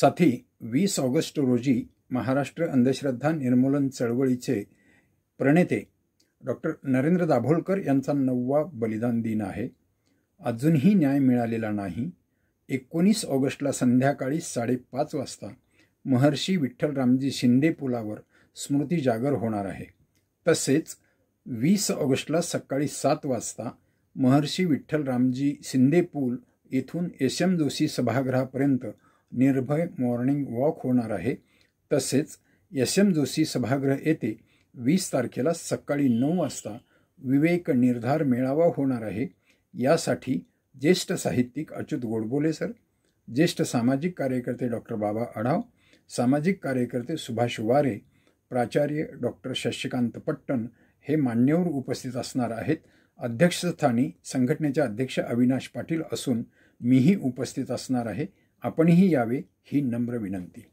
साथी वीस ऑगस्ट रोजी महाराष्ट्र अंधश्रद्धा निर्मूलन चळवळीचे प्रणेते डॉक्टर नरेंद्र दाभोळकर यांचा नववा बलिदान दिन आहे अजूनही न्याय मिळालेला नाही एकोणीस ऑगस्टला संध्याकाळी साडेपाच वाजता महर्षी विठ्ठल रामजी शिंदे पुलावर स्मृती जागर होणार आहे तसेच वीस ऑगस्टला सकाळी सात वाजता महर्षी विठ्ठल रामजी शिंदे पूल येथून एस एम जोशी सभागृहापर्यंत निर्भय मॉर्निंग वॉक होणार आहे तसेच एस एम जोशी सभागृह येथे वीस तारखेला सकाळी नऊ वाजता विवेक निर्धार मेळावा होणार आहे यासाठी ज्येष्ठ साहित्यिक अच्युत गोडबोले सर ज्येष्ठ सामाजिक कार्यकर्ते डॉक्टर बाबा आढाव सामाजिक कार्यकर्ते सुभाष वारे प्राचार्य डॉक्टर शशिकांत पट्टण हे मान्यवर उपस्थित असणार आहेत अध्यक्षस्थानी संघटनेचे अध्यक्ष अविनाश पाटील असून मीही उपस्थित असणार आहे आपणही यावे ही नम्र विनंती